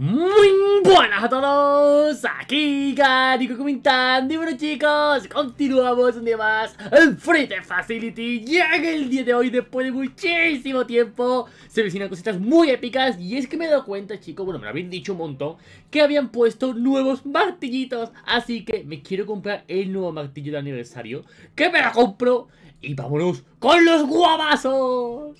Muy buenas a todos, aquí Carico comentando y bueno chicos, continuamos un día más en Free the Facility Llega el día de hoy después de muchísimo tiempo, se vecinan cositas muy épicas y es que me he dado cuenta chicos, bueno me lo habían dicho un montón Que habían puesto nuevos martillitos, así que me quiero comprar el nuevo martillo de aniversario Que me lo compro y vámonos con los guabazos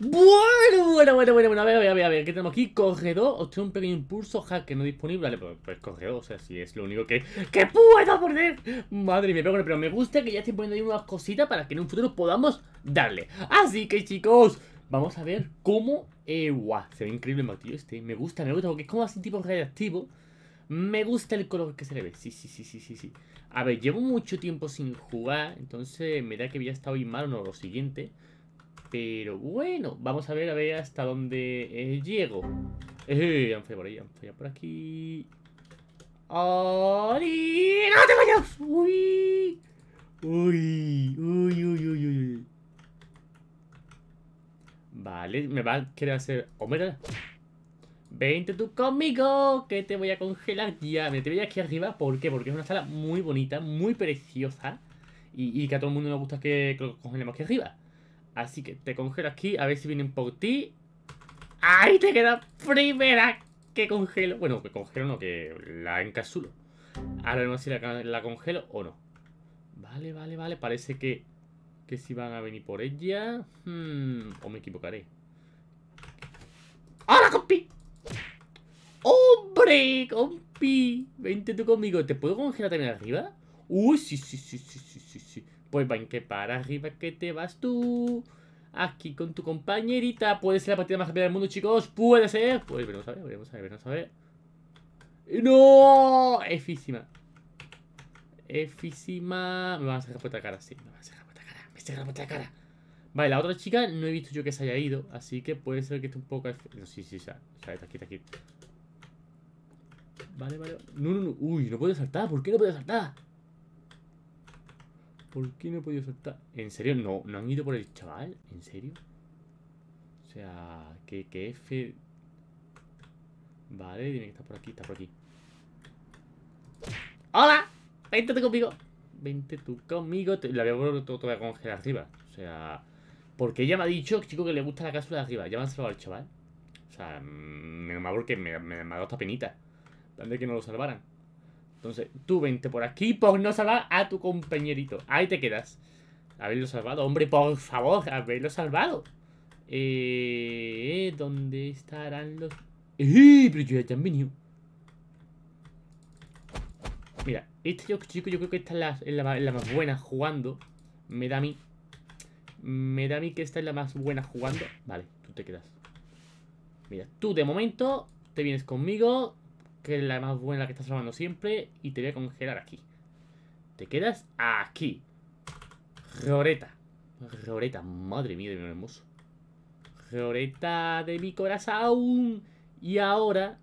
bueno, bueno, bueno, bueno, bueno, a ver, a ver, a ver, a ver, ¿qué tenemos aquí? Corredor, obtiene un pequeño impulso, hacker no disponible, vale, pues, pues, corredor, o sea, si es lo único que, que puedo poner Madre mía, pero bueno, pero me gusta que ya estén poniendo ahí unas cositas para que en un futuro podamos darle Así que chicos, vamos a ver cómo, eh, guau, se ve increíble el este Me gusta, me gusta, porque es como así tipo radiactivo Me gusta el color que se le ve, sí, sí, sí, sí, sí, sí A ver, llevo mucho tiempo sin jugar, entonces me da que había estado ahí mal o no, lo siguiente pero bueno, vamos a ver a ver hasta dónde eh, llego. Eh, han por ahí, han por aquí. ¡Oli! ¡No te vayas! ¡Uy! ¡Uy! ¡Uy, uy, uy, uy! Vale, me va a querer hacer... mira! ¡Vente tú conmigo! Que te voy a congelar ya. Me te voy a ir aquí arriba. ¿Por qué? Porque es una sala muy bonita, muy preciosa. Y, que a todo el mundo le gusta que lo congelemos aquí arriba. Así que te congelo aquí, a ver si vienen por ti. ¡Ahí te queda primera! Que congelo. Bueno, que congelo no, que la encasulo. Ahora vemos si la, congelo o no. Vale, vale, vale. Parece que, que si van a venir por ella. Hmm, o me equivocaré. ¡Hola, compi! ¡Hombre, compi! Vente tú conmigo. ¿Te puedo congelar también arriba? Uy, sí, sí, sí, sí, sí, sí, sí. Pues ven que para arriba que te vas tú. Aquí con tu compañerita. Puede ser la partida más rápida del mundo, chicos. Puede ser. Pues veremos a ver, veremos a ver, veremos a ver. ¡No! Efísima. Efísima. Me van a sacar puerta la cara, sí. Me van a sacar puerta la cara. Me sacan la cara. Vale, la otra chica no he visto yo que se haya ido. Así que puede ser que esté un poco. No, sí, sí, ya. Ya, está aquí, está aquí. Vale, vale. No, no, no. Uy, no puede saltar. ¿Por qué no puede saltar? ¿Por qué no he podido saltar? ¿En serio? ¿No, ¿No han ido por el chaval? ¿En serio? O sea, que, que F... Vale, tiene que estar por aquí, está por aquí. ¡Hola! ¡Vente tú conmigo! ¡Vente tú conmigo! Te, la voy a volver todavía con arriba. O sea... Porque ella me ha dicho, chico, que le gusta la cápsula de arriba. Ya me han salvado el chaval. O sea, mm, me, porque me, ha dado esta penita. Tal que no lo salvaran. Entonces, tú vente por aquí por no salvar a tu compañerito. Ahí te quedas. Haberlo salvado. Hombre, por favor, haberlo salvado. Eh, ¿Dónde estarán los...? ¡Eh! Pero ya, han venido. Mira, este chico yo creo que está en la, más buena jugando. Me da a mí. Me da a mí que esta es la más buena jugando. Vale, tú te quedas. Mira, tú de momento te vienes conmigo que es la más buena que estás robando siempre, y te voy a congelar aquí. Te quedas aquí. Roreta. Roreta, madre mía de mi hermoso. Roreta de mi corazón. Y ahora,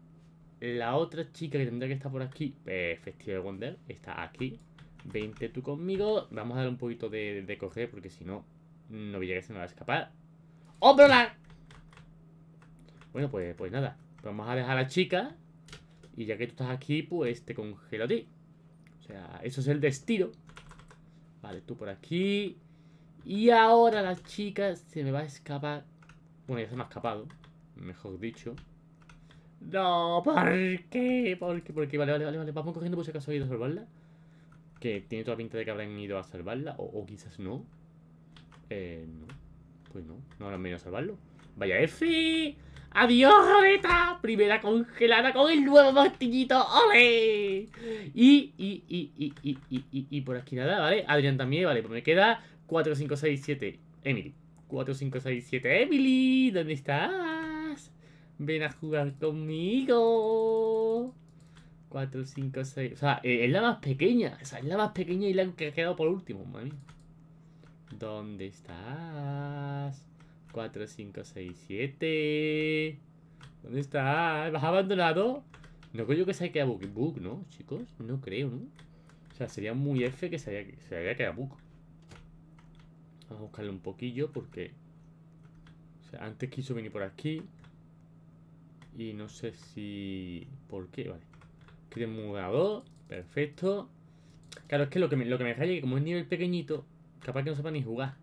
la otra chica que tendría que estar por aquí, Perfecto, eh, Wonder, está aquí. Vente tú conmigo. Vamos a darle un poquito de, de porque si no, no voy a llegar a escapar. ¡Hombrola! Bueno, pues, pues nada. Vamos a dejar a la chica y ya que tú estás aquí, pues te congelo a ti. O sea, eso es el destino. Vale, tú por aquí. Y ahora la chica se me va a escapar. Bueno, ya se me ha escapado. Mejor dicho. No, ¿por qué? ¿Por qué? ¿Por qué? Vale, vale, vale, Vamos cogiendo por si acaso ha ido a salvarla. Que tiene toda pinta de que habrán ido a salvarla. O, quizás no. Eh, no. Pues no. No habrán venido a salvarlo. ¡Vaya ¡Efi! Adiós, Roleta. Primera congelada con el nuevo martillito. ¡Ole! Y, y, y, y, y, y, y, y por aquí nada, ¿vale? Adrián también, vale. Pues me queda 4, 5, 6, 7. Emily. 4, 5, 6, 7. Emily, ¿dónde estás? Ven a jugar conmigo. 4, 5, 6. O sea, eh, es la más pequeña. O sea, es la más pequeña y la que ha quedado por último, mami. ¿Dónde estás? 4, 5, 6, 7. ¿Dónde está? ¿Vas ah, abandonado? No creo que se haya quedado bug, ¿no, chicos? No creo, ¿no? O sea, sería muy F que se haya, quedado bug. Vamos a buscarle un poquillo porque... O sea, antes quiso venir por aquí. Y no sé si... ¿Por qué? Vale. Quiere mudador. Perfecto. Claro, es que lo que me, lo que me es que como es nivel pequeñito, capaz que no sepa ni jugar.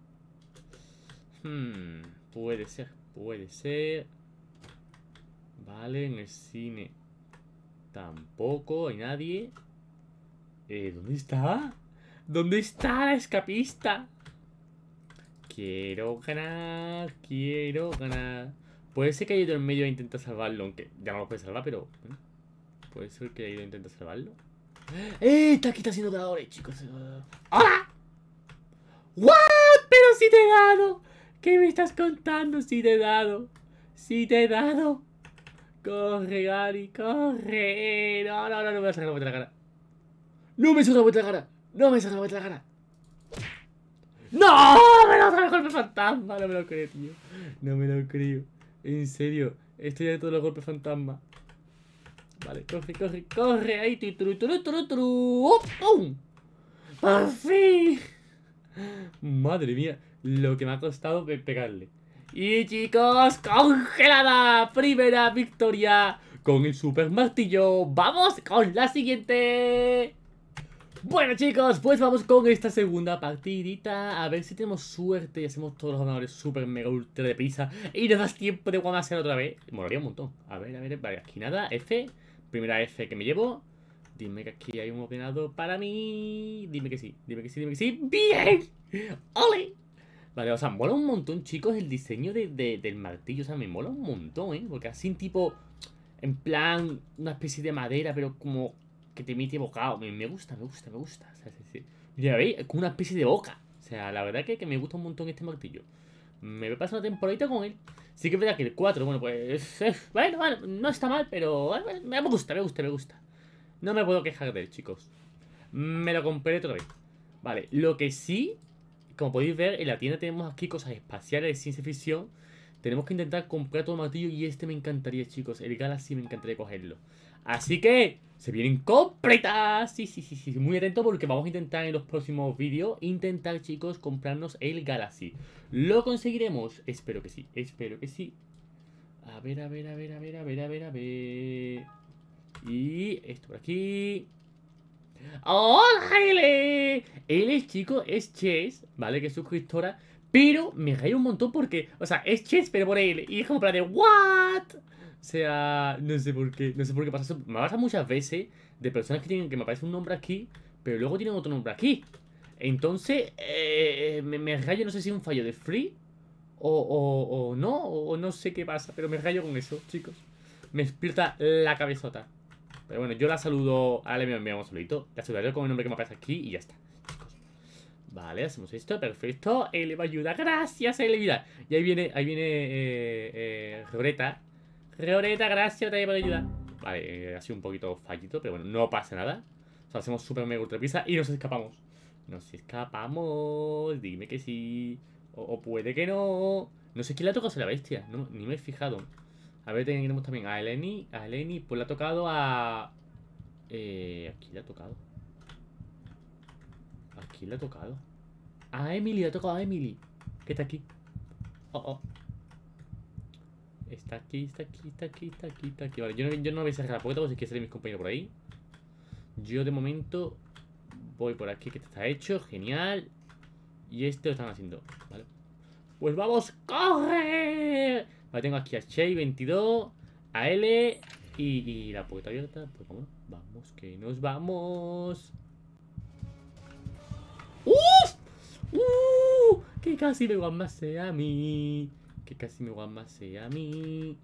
Hmm... Puede ser, puede ser. Vale, en el cine tampoco hay nadie. Eh, ¿Dónde está? ¿Dónde está la escapista? Quiero ganar, quiero ganar. Puede ser que haya ido en medio e intenta salvarlo, aunque ya no lo puede salvar, pero... puede ser que haya ido a intentar salvarlo. ¡Eh! Está aquí, está haciendo ganadores, chicos. ¡Hola! ¡Ah! ¡What! ¡Pero sí te he ¿Qué me estás contando si te he dado? Si te he dado. Corre, Gary, corre. No, no, no, no me vas a sacar la vuelta la de cara. No me la vuelta de la cara. No me la vuelta de la cara. ¡No! ¡Me lo trae el golpe fantasma! No me lo creo, tío. No me lo creo. En serio. Estoy de todos los golpes fantasma. Vale, corre, corre, corre. Ahí, tú, tú, tú, ¡Pum! ¡Por fin! Madre mía lo que me ha costado pegarle. Y chicos, congelada, primera victoria con el super martillo. Vamos con la siguiente. Bueno chicos, pues vamos con esta segunda partidita A ver si tenemos suerte y hacemos todos los ganadores super mega ultra de prisa Y nos das tiempo de hacer otra vez Molaría un montón A ver, a ver, vale, aquí nada, F Primera F que me llevo Dime que aquí hay un ordenador para mí Dime que sí, dime que sí, dime que sí ¡Bien! ¡Ole! Vale, o sea, mola un montón, chicos, el diseño del martillo. O sea, me mola un montón, ¿eh? Porque así, tipo, en plan, una especie de madera, pero como que te mete bocado. Me, me gusta, me gusta, me gusta. O sea, sí, Ya veis, una especie de boca. O sea, la verdad que, que me gusta un montón este martillo. Me voy a pasar una temporadita con él. Sí que es que el 4, bueno, pues... bueno, bueno, no está mal, pero me gusta, me gusta, me gusta. No me puedo quejar de él, chicos. Me lo compré otra vez. Vale, lo que sí como podéis ver, en la tienda tenemos aquí cosas espaciales, de ciencia ficción. Tenemos que intentar comprar todo el martillo y este me encantaría, chicos. El Galaxy me encantaría cogerlo. Así que, se vienen completas. Sí, sí, sí, sí. Muy atento porque vamos a intentar en los próximos vídeos, intentar, chicos, comprarnos el Galaxy. ¿Lo conseguiremos? Espero que sí, espero que sí. A ver, a ver, a ver, a ver, a ver, a ver, a ver. Y esto por aquí. ¡Hola, ¡Oh, Hailey! Él es chico, es Chess ¿vale? Que es suscriptora. Pero me reí un montón porque, o sea, es Chess pero por él. Y es como para de, ¿what? O sea, no sé por qué, no sé por qué pasa eso. Me pasa muchas veces de personas que tienen que me aparece un nombre aquí, pero luego tienen otro nombre aquí. Entonces, eh, me, me, rayo, no sé si es un fallo de free o, no, o, no sé qué pasa, pero me rayo con eso, chicos. Me despierta la cabezota. Pero bueno, yo la saludo. Ahora le enviamos un saludito. La saludaré con el nombre que me aparece aquí y ya está. Vale, hacemos esto, perfecto. Él le va a ayudar. Gracias, él ayudar. Y ahí viene, ahí viene eh, eh, Reoreta. Reoreta, gracias, te por ayudar. Vale, eh, ha sido un poquito fallito, pero bueno, no pasa nada. O sea, hacemos super mega ultra y nos escapamos. Nos escapamos. Dime que sí. O, puede que no. No sé quién la tocado a la bestia. No, ni me he fijado. A ver, tenemos también a Eleni. A Eleni, pues le ha tocado a... Eh, aquí le ha tocado. Aquí le ha tocado. A Emily, le ha tocado a Emily. Que está aquí. Oh, oh. Está aquí, está aquí, está aquí, está aquí, está aquí. Vale, yo no, voy a cerrar la puerta porque si quieren salir mis compañeros por ahí. Yo de momento voy por aquí, que está hecho. Genial. Y este lo están haciendo. Vale. Pues vamos, corre tengo aquí a Chey, 22, a L y, la puerta abierta. Pues vamos, que nos vamos. ¡Uf! ¡Uh! Que casi me guamase a mí. Que casi me guamase a mí.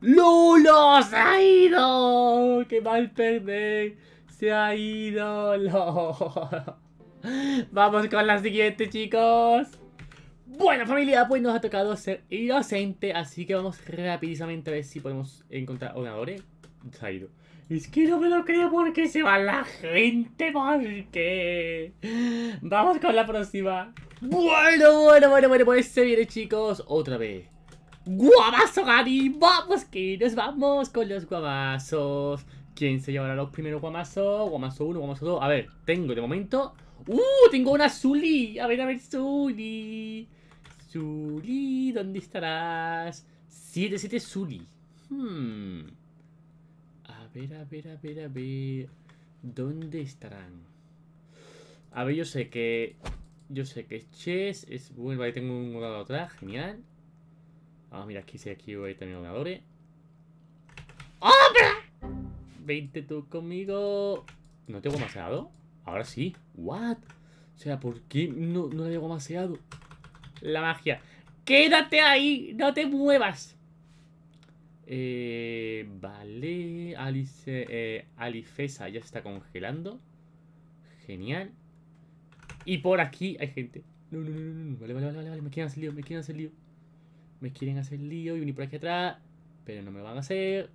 ¡Lulo se ha ido! ¡Qué mal perder! ¡Se ha ido! ¡Vamos con la siguiente, chicos! Bueno familia, pues nos ha tocado ser inocente, así que vamos rapidísimamente a ver si podemos encontrar ordenadores. Se ha ido. Es que no me lo creo porque se va la gente, porque... Vamos con la próxima. Bueno, bueno, bueno, bueno, pues se viene chicos, otra vez. ¡Guamazo, Gary! ¡Vamos que nos vamos con los guamazos! ¿Quién se llevará los primeros guamazos? Guamazo 1, guamazo 2. A ver, tengo de momento... ¡Uh! Tengo una Zuli. A ver, a ver, Zuli. Zuli, ¿dónde estarás? 77 Zuli. Hmm. A ver, a ver, a ver, a ver. ¿Dónde estarán? A ver, yo sé que... Yo sé que es Chess, es bueno, ahí tengo un jugador atrás, genial. Ah, mira, aquí si aquí voy a tener jugadores. ¡Oh, ¡Ah, Vente tú conmigo. ¿No tengo demasiado? Ahora sí. ¿What? O sea, ¿por qué no, no le tengo demasiado? la magia. Quédate ahí, no te muevas. Eh, vale, Alice, eh, Alifesa ya se está congelando. Genial. Y por aquí hay gente. No, no, no, no, Vale, vale, vale, vale, me quieren hacer lío, me quieren hacer lío. Me quieren hacer lío y venir por aquí atrás. Pero no me van a hacer.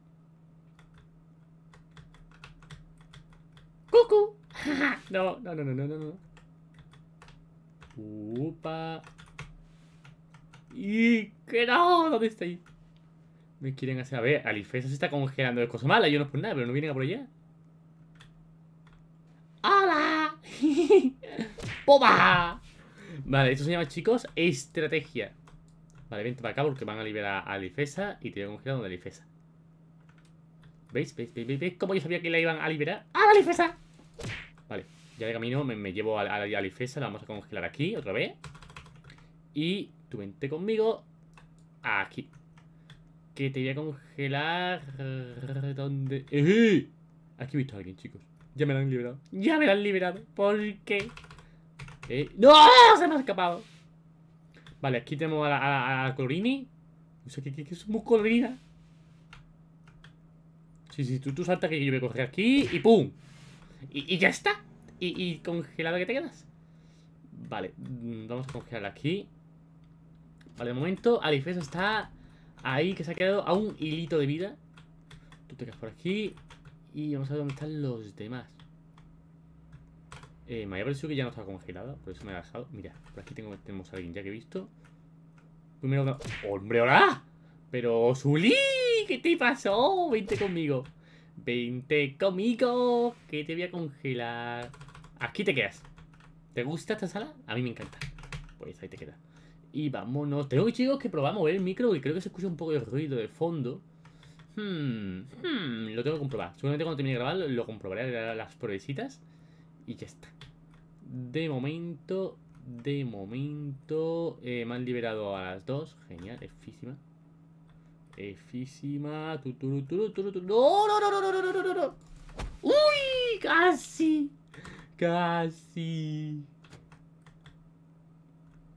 ¡Cucu! no, no, no, no, no, no. Upa. Y que no, ¿dónde está ahí? Me quieren hacer. A ver, Alifesa se está congelando de cosas malas. Yo no es por nada, pero no vienen a por allá. ¡Hala! poba Vale, esto se llama, chicos, estrategia. Vale, vente para acá porque van a liberar a Alifesa y te voy a congelar donde Alifesa. ¿Veis? ¿Veis? ¿Veis? ¿Veis? ¿Cómo yo sabía que la iban a liberar? ¡A la Alifesa! Vale, ya de camino me, llevo a Alifesa, la vamos a congelar aquí otra vez. Y tu vente conmigo aquí. Que te voy a congelar... ¿Dónde? ¡Eh! Aquí he visto a alguien, chicos. Ya me la han liberado. Ya me la han liberado. ¿Por qué? Eh, ¡No! Se me ha escapado. Vale, aquí tenemos a la, a a Colorini. O sea, que, es muy colorina. Sí, sí, tú, tú salta que yo voy a coger aquí y ¡pum! Y, ya está. Y, y congelada que te quedas. Vale, mm, vamos a congelar aquí. Vale, de momento Alifeso está ahí, que se ha quedado a un hilito de vida. Tú te quedas por aquí. Y vamos a ver dónde están los demás. Eh, Maya que ya no está congelado por eso me ha dejado. Mira, por aquí tenemos a alguien ya que he visto. Primero, ¡Hombre, hola! Pero, Zuli, ¿qué te pasó? Vente conmigo. Vente conmigo, que te voy a congelar. Aquí te quedas. ¿Te gusta esta sala? A mí me encanta. Pues ahí te queda. Y vámonos. Tengo que, chicos, que probar a el micro y creo que se escucha un poco de ruido de fondo. Hmm, hmm, lo tengo que comprobar. Seguramente cuando termine de grabar lo, le comprobaré las pruebas. Y ya está. De momento, de momento, eh, me han liberado a las dos. Genial, efísima. Efísima. No, no, no, no, no, no, no, no, no. ¡Uy! Casi. Casi.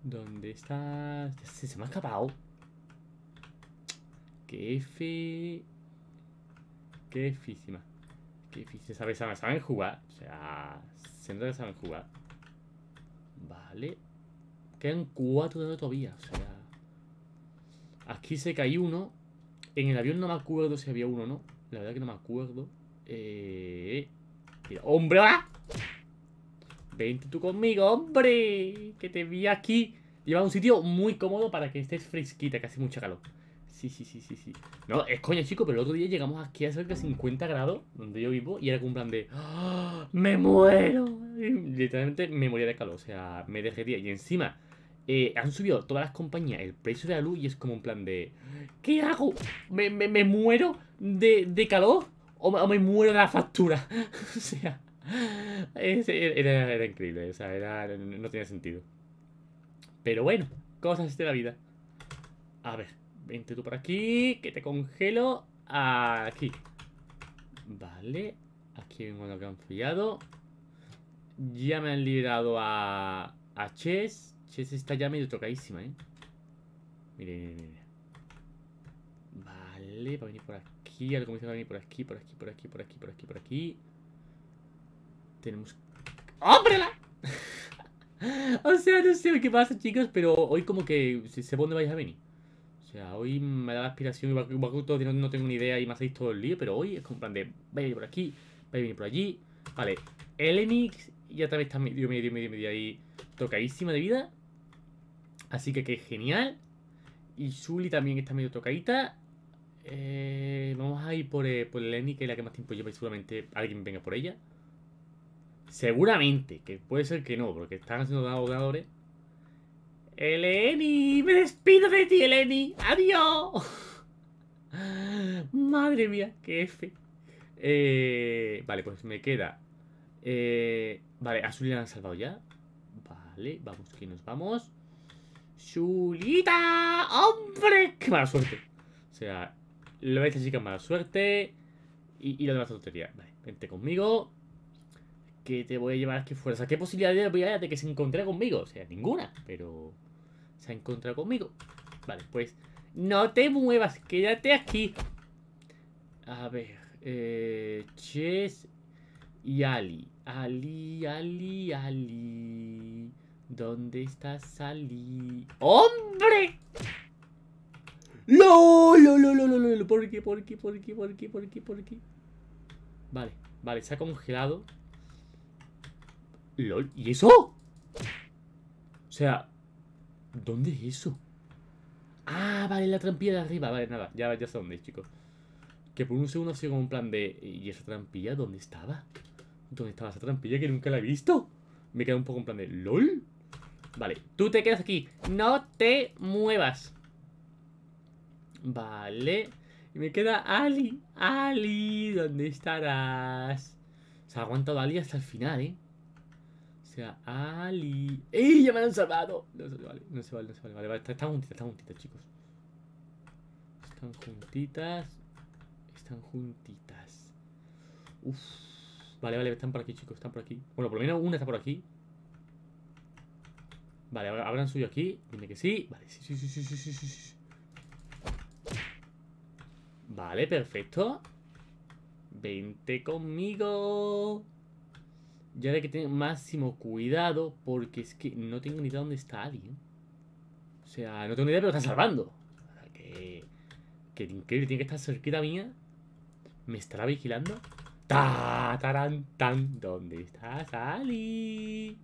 ¿Dónde estás? Se, me ha acabado. Qué fe... Qué físima. Qué ¿Saben, jugar. O sea, se nota que saben jugar. Vale. Quedan cuatro de otro todavía. O sea... Aquí se cae uno. En el avión no me acuerdo si había uno o no. La verdad que no me acuerdo. Eh... ¡Hombre! Vente tú conmigo, hombre. Que te vi aquí. Lleva un sitio muy cómodo para que estés fresquita, que hace mucho calor. Sí, sí, sí, sí, sí. No, es coña, chico, pero el otro día llegamos aquí a cerca de 50 grados, donde yo vivo, y era como un plan de... ¡Ah! ¡Me muero! literalmente me moría de calor, o sea, me dejé día. Y encima, eh, han subido todas las compañías el precio de la luz y es como un plan de... ¿Qué hago? ¿Me, muero de, calor o me muero de la factura? o sea era, increíble, o sea, era, no tenía sentido. Pero bueno, cosas de la vida. A ver, vente tú por aquí, que te congelo aquí. Vale, aquí vengo lo que han fallado. Ya me han liberado a, a Chess. Chess está ya medio tocadísima, ¿eh? Mire, mire, mire. Vale, va a venir por aquí. Algo me dice va a venir por aquí, por aquí, por aquí, por aquí, por aquí, por aquí. Tenemos... o sea, no sé qué pasa, chicos, pero hoy como que sé por dónde vais a venir. O sea, hoy me da la aspiración y que no, no tengo ni idea y más hacéis todo el lío, pero hoy es como en plan de, vais a ir por aquí, vais a venir por allí. Vale, Elenix ya también está medio, medio, medio, medio ahí tocadísima de vida. Así que que genial. Y Zully también está medio tocadita. Eh, vamos a ir por, eh, Elenix, que es la que más tiempo lleva y seguramente alguien venga por ella seguramente, que puede ser que no, porque están haciendo dadores. Eleni, me despido de ti, Eleni. Adiós. Madre mía, qué fe eh, vale, pues me queda. Eh, vale, a Zulita la han salvado ya. Vale, vamos, que nos vamos. ¡Zulita! ¡Hombre! ¡Qué mala suerte! O sea, lo veis así que mala suerte. Y, y lo la tontería. Vale, vente conmigo que te voy a llevar aquí fuera. O sea, ¿qué posibilidades de que se encontre conmigo? O sea, ninguna, pero se ha encontrado conmigo. Vale, pues no te muevas, quédate aquí. A ver, eh, Chess y Ali. Ali, Ali, Ali. ¿Dónde estás, Ali? ¡Hombre! ¡No! ¡No, no, no, no, no! no por qué, por qué, por qué, por qué, por qué, por qué? Vale, vale, se ha congelado. ¿y eso? O sea, ¿dónde es eso? Ah, vale, la trampilla de arriba. Vale, nada, ya, ya sé dónde es, chicos. Que por un segundo ha sido como un plan de... ¿Y esa trampilla dónde estaba? ¿Dónde estaba esa trampilla que nunca la he visto? Me queda un poco en plan de... ¿LOL? Vale, tú te quedas aquí. No te muevas. Vale. Y me queda Ali. Ali, ¿dónde estarás? Se ha aguantado Ali hasta el final, ¿eh? sea Ali. ¡Ey! ¡Ya me han salvado! No se vale, no se vale, no se vale. vale, vale están juntitas, están juntitas, chicos. Están juntitas. Están juntitas. Uf. Vale, vale, están por aquí, chicos, están por aquí. Bueno, por lo menos una está por aquí. Vale, habrán suyo aquí. Dime que sí. Vale, sí, sí, sí, sí, sí, sí, sí. Vale, perfecto. Vente conmigo. Ya ahora hay que tener máximo cuidado porque es que no tengo ni idea dónde está Ali O sea, no tengo ni idea, pero está salvando. que, que increíble, tiene que estar cerquita mía. ¿Me estará vigilando? ¡Ta, ¡Tarán! tan! ¿Dónde estás, Ali?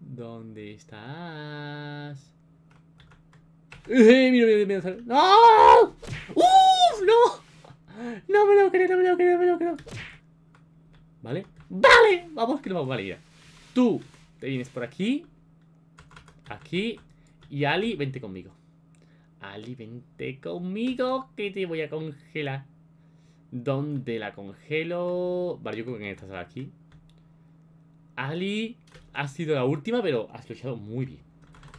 ¿Dónde estás? ¡Eh, mira, mira, mira! mira. ¡No! ¡Uf! ¡No! No me lo creo, no me lo creo, no me lo creo. ¿Vale? Vale, vamos que lo vamos, a Tú te vienes por aquí. Aquí. Y Ali, vente conmigo. Ali, vente conmigo que te voy a congelar. ¿Dónde la congelo? Vale, yo creo que en aquí. Ali ha sido la última, pero has luchado muy bien.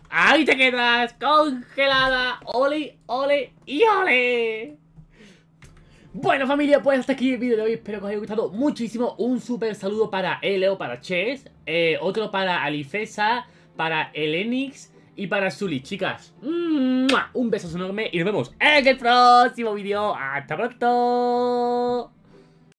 ¡Ahí te quedas! ¡Congelada! ¡Ole, ole y ole! Bueno familia, pues hasta aquí el vídeo de hoy, espero que os haya gustado muchísimo Un super saludo para Eleo, para Chess, eh, otro para Alifesa, para Elenix y para Zully. chicas Un beso enorme y nos vemos en el próximo vídeo ¡Hasta pronto!